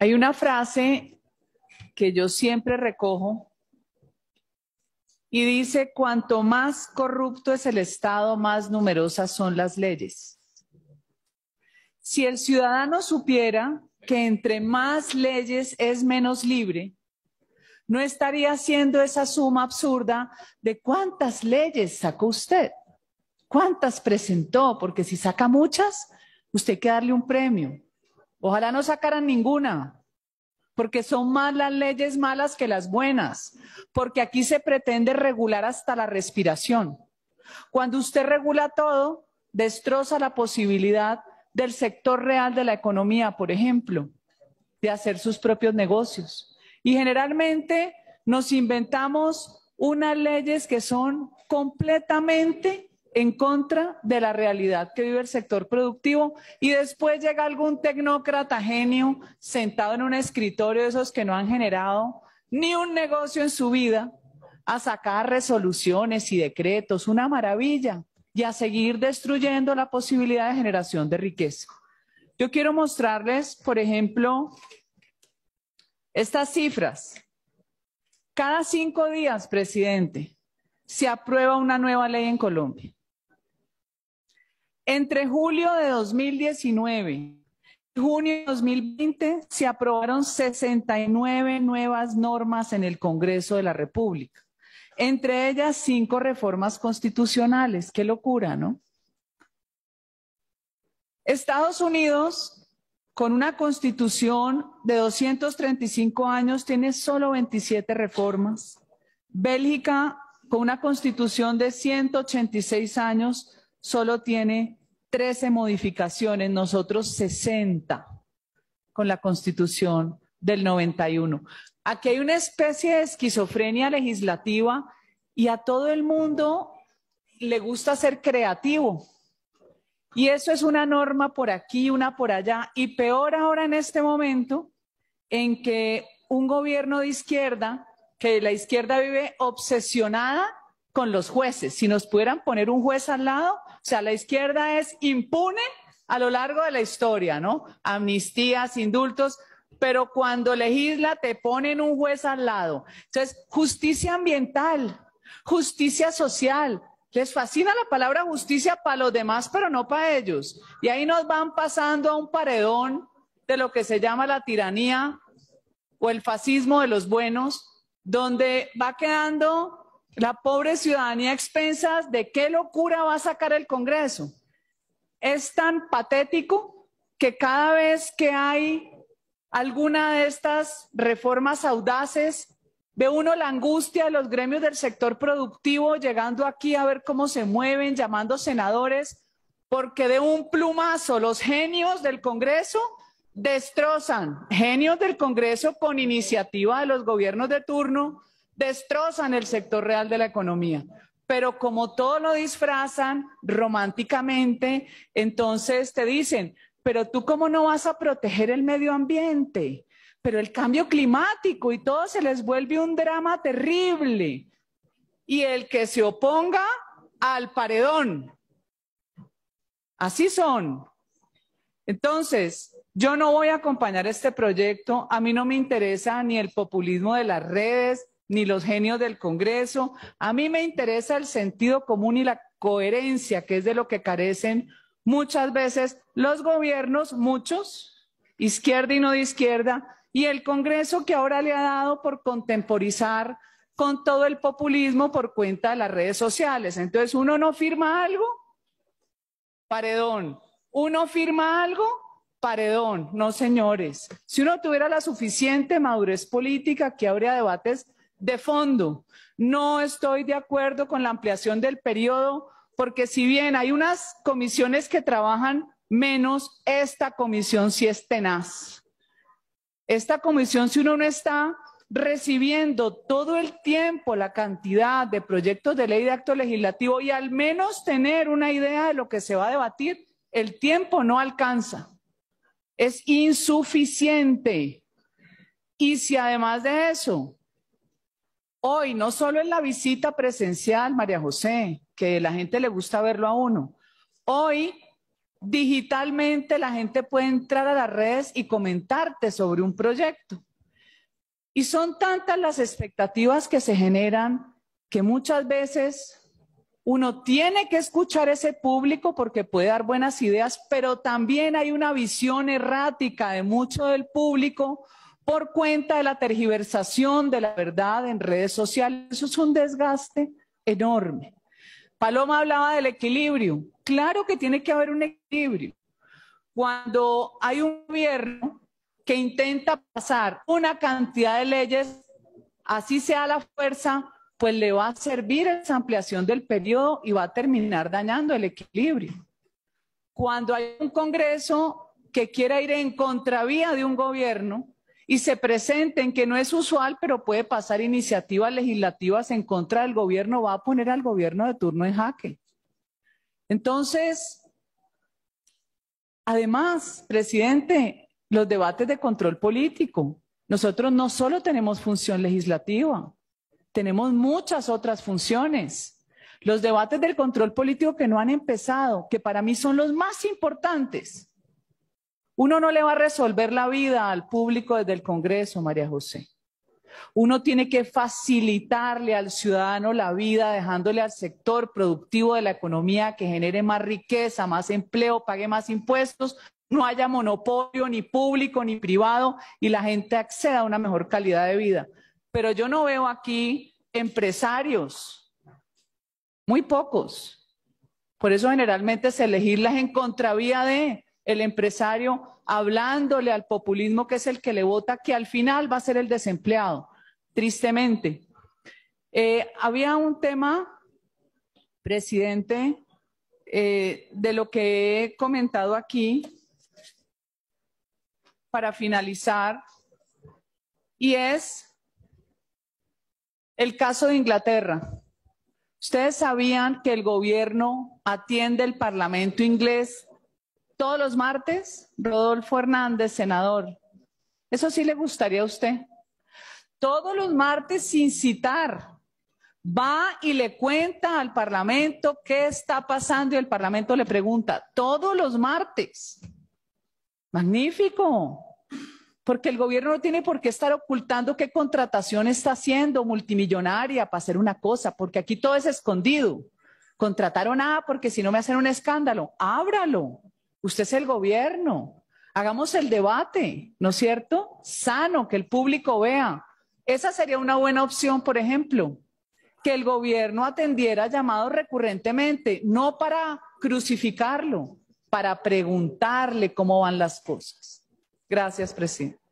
Hay una frase que yo siempre recojo y dice, cuanto más corrupto es el Estado, más numerosas son las leyes. Si el ciudadano supiera que entre más leyes es menos libre, no estaría haciendo esa suma absurda de cuántas leyes sacó usted, cuántas presentó, porque si saca muchas, usted hay que darle un premio. Ojalá no sacaran ninguna, porque son más las leyes malas que las buenas, porque aquí se pretende regular hasta la respiración. Cuando usted regula todo, destroza la posibilidad del sector real de la economía, por ejemplo, de hacer sus propios negocios. Y generalmente nos inventamos unas leyes que son completamente en contra de la realidad que vive el sector productivo y después llega algún tecnócrata genio sentado en un escritorio de esos que no han generado ni un negocio en su vida a sacar resoluciones y decretos, una maravilla, y a seguir destruyendo la posibilidad de generación de riqueza. Yo quiero mostrarles, por ejemplo, estas cifras. Cada cinco días, presidente, se aprueba una nueva ley en Colombia. Entre julio de 2019 y junio de 2020 se aprobaron 69 nuevas normas en el Congreso de la República, entre ellas cinco reformas constitucionales. Qué locura, ¿no? Estados Unidos, con una constitución de 235 años, tiene solo 27 reformas. Bélgica, con una constitución de 186 años, solo tiene 13 modificaciones, nosotros 60 con la Constitución del 91. Aquí hay una especie de esquizofrenia legislativa y a todo el mundo le gusta ser creativo. Y eso es una norma por aquí, una por allá, y peor ahora en este momento en que un gobierno de izquierda, que la izquierda vive obsesionada con los jueces. Si nos pudieran poner un juez al lado, o sea, la izquierda es impune a lo largo de la historia, ¿no? Amnistías, indultos, pero cuando legisla te ponen un juez al lado. Entonces, justicia ambiental, justicia social. Les fascina la palabra justicia para los demás, pero no para ellos. Y ahí nos van pasando a un paredón de lo que se llama la tiranía o el fascismo de los buenos, donde va quedando la pobre ciudadanía expensas de qué locura va a sacar el Congreso. Es tan patético que cada vez que hay alguna de estas reformas audaces, ve uno la angustia de los gremios del sector productivo llegando aquí a ver cómo se mueven, llamando senadores, porque de un plumazo los genios del Congreso destrozan, genios del Congreso con iniciativa de los gobiernos de turno, destrozan el sector real de la economía. Pero como todo lo disfrazan románticamente, entonces te dicen, pero tú cómo no vas a proteger el medio ambiente, pero el cambio climático y todo se les vuelve un drama terrible. Y el que se oponga al paredón. Así son. Entonces, yo no voy a acompañar este proyecto. A mí no me interesa ni el populismo de las redes, ni los genios del Congreso. A mí me interesa el sentido común y la coherencia, que es de lo que carecen muchas veces los gobiernos, muchos, izquierda y no de izquierda, y el Congreso que ahora le ha dado por contemporizar con todo el populismo por cuenta de las redes sociales. Entonces uno no firma algo, paredón. Uno firma algo, paredón. No, señores. Si uno tuviera la suficiente madurez política que habría debates de fondo, no estoy de acuerdo con la ampliación del periodo porque si bien hay unas comisiones que trabajan menos, esta comisión sí es tenaz. Esta comisión, si uno no está recibiendo todo el tiempo la cantidad de proyectos de ley de acto legislativo y al menos tener una idea de lo que se va a debatir, el tiempo no alcanza. Es insuficiente. Y si además de eso hoy, no solo en la visita presencial, María José, que la gente le gusta verlo a uno, hoy digitalmente la gente puede entrar a las redes y comentarte sobre un proyecto. Y son tantas las expectativas que se generan que muchas veces uno tiene que escuchar ese público porque puede dar buenas ideas, pero también hay una visión errática de mucho del público por cuenta de la tergiversación de la verdad en redes sociales. Eso es un desgaste enorme. Paloma hablaba del equilibrio. Claro que tiene que haber un equilibrio. Cuando hay un gobierno que intenta pasar una cantidad de leyes, así sea la fuerza, pues le va a servir esa ampliación del periodo y va a terminar dañando el equilibrio. Cuando hay un Congreso que quiera ir en contravía de un gobierno, y se presenten, que no es usual, pero puede pasar iniciativas legislativas en contra del gobierno, va a poner al gobierno de turno en jaque. Entonces, además, presidente, los debates de control político. Nosotros no solo tenemos función legislativa, tenemos muchas otras funciones. Los debates del control político que no han empezado, que para mí son los más importantes, uno no le va a resolver la vida al público desde el Congreso, María José. Uno tiene que facilitarle al ciudadano la vida, dejándole al sector productivo de la economía que genere más riqueza, más empleo, pague más impuestos, no haya monopolio ni público ni privado y la gente acceda a una mejor calidad de vida. Pero yo no veo aquí empresarios, muy pocos. Por eso generalmente se elegirlas en contravía de, el empresario hablándole al populismo que es el que le vota, que al final va a ser el desempleado, tristemente. Eh, había un tema, presidente, eh, de lo que he comentado aquí para finalizar, y es el caso de Inglaterra. Ustedes sabían que el gobierno atiende el Parlamento inglés todos los martes, Rodolfo Hernández, senador. Eso sí le gustaría a usted. Todos los martes sin citar, va y le cuenta al Parlamento qué está pasando y el Parlamento le pregunta todos los martes. Magnífico, porque el gobierno no tiene por qué estar ocultando qué contratación está haciendo multimillonaria para hacer una cosa, porque aquí todo es escondido. Contrataron A porque si no me hacen un escándalo, ábralo. Usted es el gobierno. Hagamos el debate, ¿no es cierto? Sano, que el público vea. Esa sería una buena opción, por ejemplo, que el gobierno atendiera llamados recurrentemente, no para crucificarlo, para preguntarle cómo van las cosas. Gracias, presidente.